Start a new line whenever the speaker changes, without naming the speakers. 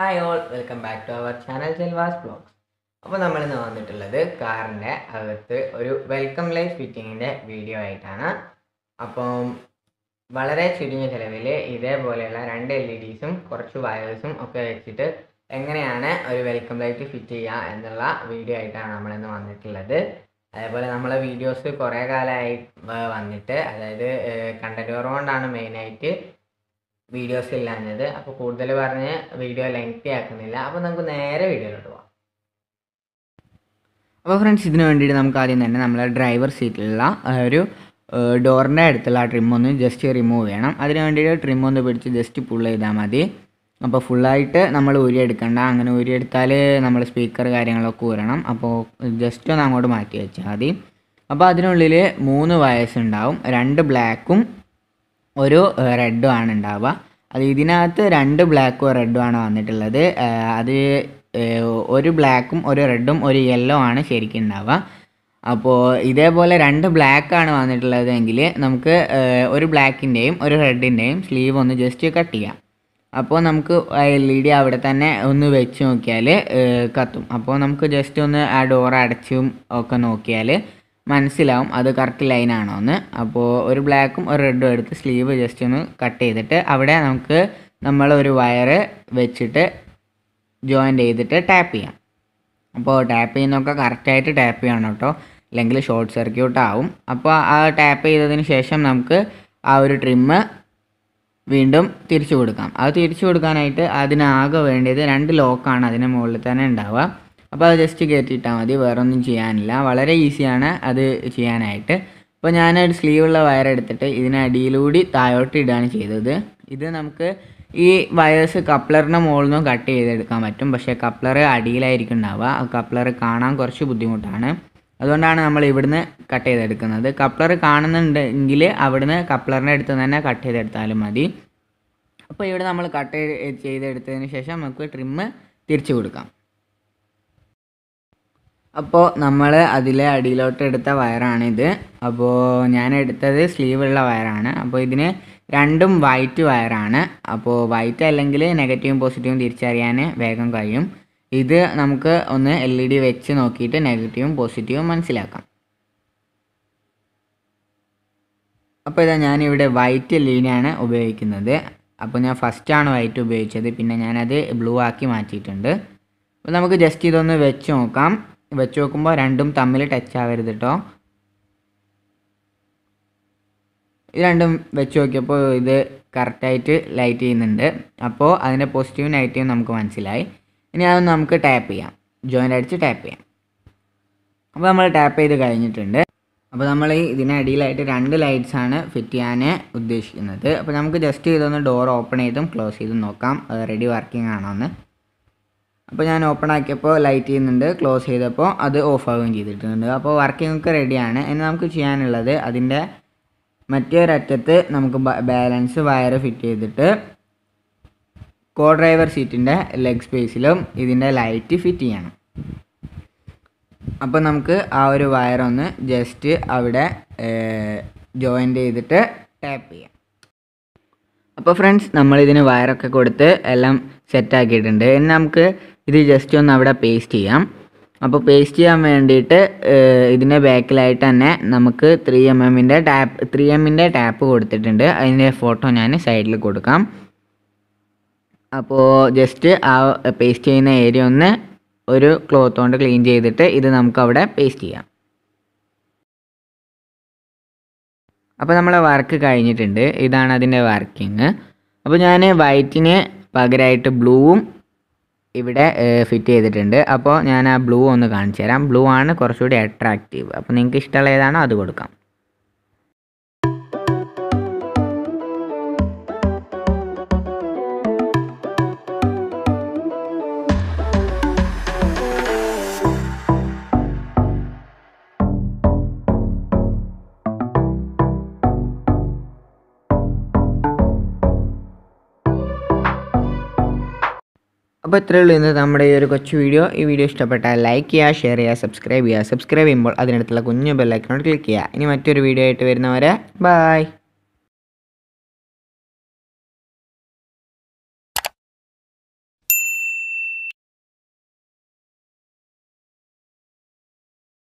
hi all welcome back to our channel Chelva's blogs അപ്പോൾ നമ്മൾ ഇന്ന് വന്നിട്ടുള്ളത് കാറിൻ്റെ അകത്ത് ഒരു വെൽക്കം ലൈഫ് ഫിറ്റിങ്ങിൻ്റെ വീഡിയോ ആയിട്ടാണ് അപ്പം വളരെ ചുരുങ്ങിയ ചിലവിൽ ഇതേപോലെയുള്ള രണ്ട് എൽ ഇ ഡിസും കുറച്ച് വയേഴ്സും ഒക്കെ വെച്ചിട്ട് എങ്ങനെയാണ് ഒരു വെൽക്കം ലൈഫ് ഫിറ്റ് ചെയ്യുക എന്നുള്ള വീഡിയോ ആയിട്ടാണ് നമ്മളിന്ന് വന്നിട്ടുള്ളത് അതേപോലെ നമ്മളെ വീഡിയോസ് കുറേ കാലമായി വന്നിട്ട് അതായത് കണ്ടൻറ് കുറവുകൊണ്ടാണ് മെയിനായിട്ട് വീഡിയോസ് ഇല്ലാഞ്ഞത് അപ്പോൾ കൂടുതൽ പറഞ്ഞ് വീഡിയോ ലെങ്തി ആക്കുന്നില്ല അപ്പോൾ നമുക്ക് നേരെ വീഡിയോയിലോട്ട് പോകാം അപ്പോൾ ഫ്രണ്ട്സ് ഇതിനു വേണ്ടിയിട്ട് നമുക്ക് ആദ്യം തന്നെ നമ്മളെ ഡ്രൈവർ സീറ്റിലുള്ള ഒരു ഡോറിൻ്റെ അടുത്തുള്ള ട്രിം ഒന്ന് ജസ്റ്റ് റിമൂവ് ചെയ്യണം അതിന് വേണ്ടിയിട്ട് ട്രിം ഒന്ന് പിടിച്ച് ജസ്റ്റ് പുൾ ചെയ്താൽ മതി അപ്പോൾ ഫുള്ളായിട്ട് നമ്മൾ എടുക്കണ്ട അങ്ങനെ ഊരിയെടുത്താൽ നമ്മൾ സ്പീക്കർ കാര്യങ്ങളൊക്കെ ഊരണം അപ്പോൾ ജസ്റ്റ് ഒന്ന് അങ്ങോട്ട് മാറ്റി വെച്ചാൽ മതി അപ്പോൾ അതിനുള്ളിൽ മൂന്ന് വയസ്സുണ്ടാവും രണ്ട് ബ്ലാക്കും ഒരു റെഡും ആണ് ഉണ്ടാവുക അത് ഇതിനകത്ത് രണ്ട് ബ്ലാക്കും റെഡും ആണ് വന്നിട്ടുള്ളത് അത് ഒരു ബ്ലാക്കും ഒരു റെഡും ഒരു യെല്ലോ ആണ് ശരിക്കും ഉണ്ടാവുക അപ്പോൾ ഇതേപോലെ രണ്ട് ബ്ലാക്കാണ് വന്നിട്ടുള്ളതെങ്കിൽ നമുക്ക് ഒരു ബ്ലാക്കിൻ്റെയും ഒരു റെഡിൻ്റെയും സ്ലീവ് ഒന്ന് ജസ്റ്റ് കട്ട് ചെയ്യാം അപ്പോൾ നമുക്ക് എൽ ഇ ഡി അവിടെ തന്നെ ഒന്ന് വെച്ച് നോക്കിയാൽ കത്തും അപ്പോൾ നമുക്ക് ജസ്റ്റ് ഒന്ന് ആ ഡോർ അടച്ചും ഒക്കെ നോക്കിയാൽ മനസ്സിലാവും അത് കറക്റ്റ് ലൈനാണോ എന്ന് അപ്പോൾ ഒരു ബ്ലാക്കും ഒരു റെഡും എടുത്ത് സ്ലീവ് ജസ്റ്റ് ഒന്ന് കട്ട് ചെയ്തിട്ട് അവിടെ നമുക്ക് നമ്മൾ ഒരു വയറ് വെച്ചിട്ട് ജോയിൻ്റ് ചെയ്തിട്ട് ടാപ്പ് ചെയ്യാം അപ്പോൾ ടാപ്പ് ചെയ്യുന്നൊക്കെ കറക്റ്റായിട്ട് ടാപ്പ് ചെയ്യണം കേട്ടോ അല്ലെങ്കിൽ ഷോർട്ട് സർക്യൂട്ട് ആവും അപ്പോൾ ആ ടാപ്പ് ചെയ്തതിന് ശേഷം നമുക്ക് ആ ഒരു ട്രിമ്മ് വീണ്ടും തിരിച്ചു കൊടുക്കാം അത് തിരിച്ചു കൊടുക്കാനായിട്ട് അതിനാകെ വേണ്ടിയത് രണ്ട് ലോക്കാണ് അതിന് മുകളിൽ തന്നെ ഉണ്ടാവുക അപ്പോൾ അത് ജസ്റ്റ് കയറ്റിയിട്ടാൽ മതി വേറൊന്നും ചെയ്യാനില്ല വളരെ ഈസിയാണ് അത് ചെയ്യാനായിട്ട് അപ്പോൾ ഞാനൊരു സ്ലീവുള്ള വയർ എടുത്തിട്ട് ഇതിനടിയിലൂടി താഴോട്ട് ഇടുകയാണ് ചെയ്തത് ഇത് നമുക്ക് ഈ വയേഴ്സ് കപ്ലറിൻ്റെ മുകളിൽ നിന്നും കട്ട് ചെയ്തെടുക്കാൻ പറ്റും പക്ഷേ കപ്ലർ അടിയിലായിരിക്കും ഉണ്ടാവുക ആ കപ്ലർ കാണാൻ കുറച്ച് ബുദ്ധിമുട്ടാണ് അതുകൊണ്ടാണ് നമ്മൾ ഇവിടുന്ന് കട്ട് ചെയ്തെടുക്കുന്നത് കപ്ലർ കാണുന്നുണ്ടെങ്കിൽ അവിടുന്ന് കപ്ലറിൻ്റെ അടുത്ത് തന്നെ കട്ട് ചെയ്തെടുത്താലും മതി അപ്പോൾ ഇവിടെ നമ്മൾ കട്ട് ചെയ്തെടുത്തതിന് ശേഷം നമുക്ക് ട്രിമ്മ് തിരിച്ചു കൊടുക്കാം അപ്പോൾ നമ്മൾ അതിലെ അടിയിലോട്ട് എടുത്ത വയറാണിത് അപ്പോൾ ഞാൻ എടുത്തത് സ്ലീവുള്ള വയറാണ് അപ്പോൾ ഇതിന് രണ്ടും വൈറ്റ് വയറാണ് അപ്പോൾ വൈറ്റ് അല്ലെങ്കിൽ നെഗറ്റീവും പോസിറ്റീവും തിരിച്ചറിയാൻ വേഗം കഴിയും ഇത് നമുക്ക് ഒന്ന് എൽ ഇ ഡി വെച്ച് നോക്കിയിട്ട് നെഗറ്റീവും പോസിറ്റീവും മനസ്സിലാക്കാം അപ്പോൾ ഇതാ ഞാനിവിടെ വൈറ്റ് എൽ ഇ ഉപയോഗിക്കുന്നത് അപ്പോൾ ഞാൻ ഫസ്റ്റാണ് വൈറ്റ് ഉപയോഗിച്ചത് പിന്നെ ഞാനത് ബ്ലൂ ആക്കി മാറ്റിയിട്ടുണ്ട് അപ്പോൾ നമുക്ക് ജസ്റ്റ് ഇതൊന്ന് വെച്ച് നോക്കാം വെച്ച് നോക്കുമ്പോൾ രണ്ടും തമ്മിൽ ടച്ച് ആവരുത് കേട്ടോ ഇത് രണ്ടും വെച്ച് നോക്കിയപ്പോൾ ഇത് കറക്റ്റായിട്ട് ലൈറ്റ് ചെയ്യുന്നുണ്ട് അപ്പോൾ അതിൻ്റെ പോസിറ്റീവും നെഗറ്റീവും നമുക്ക് മനസ്സിലായി ഇനി അത് നമുക്ക് ടാപ്പ് ചെയ്യാം ജോയിൻ്റ് അടിച്ച് ടാപ്പ് ചെയ്യാം അപ്പോൾ നമ്മൾ ടാപ്പ് ചെയ്ത് കഴിഞ്ഞിട്ടുണ്ട് അപ്പോൾ നമ്മൾ ഇതിനടിയിലായിട്ട് രണ്ട് ലൈറ്റ്സ് ആണ് ഫിറ്റ് ചെയ്യാൻ ഉദ്ദേശിക്കുന്നത് അപ്പോൾ നമുക്ക് ജസ്റ്റ് ഇതൊന്ന് ഡോർ ഓപ്പൺ ചെയ്തും ക്ലോസ് ചെയ്തും നോക്കാം റെഡി വർക്കിംഗ് ആണോ എന്ന് അപ്പോൾ ഞാൻ ഓപ്പൺ ആക്കിയപ്പോൾ ലൈറ്റ് ചെയ്യുന്നുണ്ട് ക്ലോസ് ചെയ്തപ്പോൾ അത് ഓഫ് ആവുകയും ചെയ്തിട്ടുണ്ട് അപ്പോൾ വർക്കിംഗ് ഒക്കെ റെഡിയാണ് ഇനി നമുക്ക് ചെയ്യാനുള്ളത് അതിൻ്റെ മറ്റൊരറ്റത്ത് നമുക്ക് ബാലൻസ് വയർ ഫിറ്റ് ചെയ്തിട്ട് കോ ഡ്രൈവർ സീറ്റിൻ്റെ ലെഗ് സ്പേസിലും ഇതിൻ്റെ ലൈറ്റ് ഫിറ്റ് ചെയ്യണം അപ്പോൾ നമുക്ക് ആ ഒരു വയറൊന്ന് ജസ്റ്റ് അവിടെ ജോയിൻ്റ് ചെയ്തിട്ട് ടാപ്പ് ചെയ്യാം അപ്പോൾ ഫ്രണ്ട്സ് നമ്മളിതിന് വയറൊക്കെ കൊടുത്ത് എല്ലാം സെറ്റാക്കിയിട്ടുണ്ട് ഇനി നമുക്ക് ഇത് ജസ്റ്റ് ഒന്ന് അവിടെ പേസ്റ്റ് ചെയ്യാം അപ്പോൾ പേസ്റ്റ് ചെയ്യാൻ വേണ്ടിയിട്ട് ഇതിൻ്റെ ബാക്കിലായിട്ട് തന്നെ നമുക്ക് ത്രീ എം എമ്മിൻ്റെ ടാപ്പ് ത്രീ എമ്മിൻ്റെ ടാപ്പ് കൊടുത്തിട്ടുണ്ട് അതിൻ്റെ ഫോട്ടോ ഞാൻ സൈഡിൽ കൊടുക്കാം അപ്പോൾ ജസ്റ്റ് ആ പേസ്റ്റ് ചെയ്യുന്ന ഏരിയ ഒന്ന് ഒരു ക്ലോത്ത് കൊണ്ട് ക്ലീൻ ചെയ്തിട്ട് ഇത് നമുക്കവിടെ പേസ്റ്റ് ചെയ്യാം അപ്പോൾ നമ്മളെ വർക്ക് കഴിഞ്ഞിട്ടുണ്ട് ഇതാണ് അതിൻ്റെ വർക്കിങ് അപ്പോൾ ഞാൻ വൈറ്റിന് പകരമായിട്ട് ബ്ലൂവും ഇവിടെ ഫിറ്റ് ചെയ്തിട്ടുണ്ട് അപ്പോൾ ഞാൻ ആ ബ്ലൂ ഒന്ന് കാണിച്ചു തരാം ബ്ലൂ ആണ് കുറച്ചുകൂടി അട്രാക്റ്റീവ് അപ്പോൾ നിങ്ങൾക്ക് ഇഷ്ടമുള്ള ഏതാണോ അത് കൊടുക്കാം അപ്പോൾ ഇത്രയേ ഉള്ളൂ ഇന്ന് നമ്മുടെ ഈ ഒരു കൊച്ചു വീഡിയോ ഈ വീഡിയോ ഇഷ്ടപ്പെട്ടാൽ ലൈക്ക് ചെയ്യുക ഷെയർ ചെയ്യുക സബ്സ്ക്രൈബ് ചെയ്യുക സബ്സ്ക്രൈബ് ചെയ്യുമ്പോൾ അതിനടുത്തുള്ള കുഞ്ഞു ബെല്ലൈക്കണോട് ക്ലിക്ക് ചെയ്യുക ഇനി മറ്റൊരു വീഡിയോ ആയിട്ട് വരുന്നവരെ ബൈ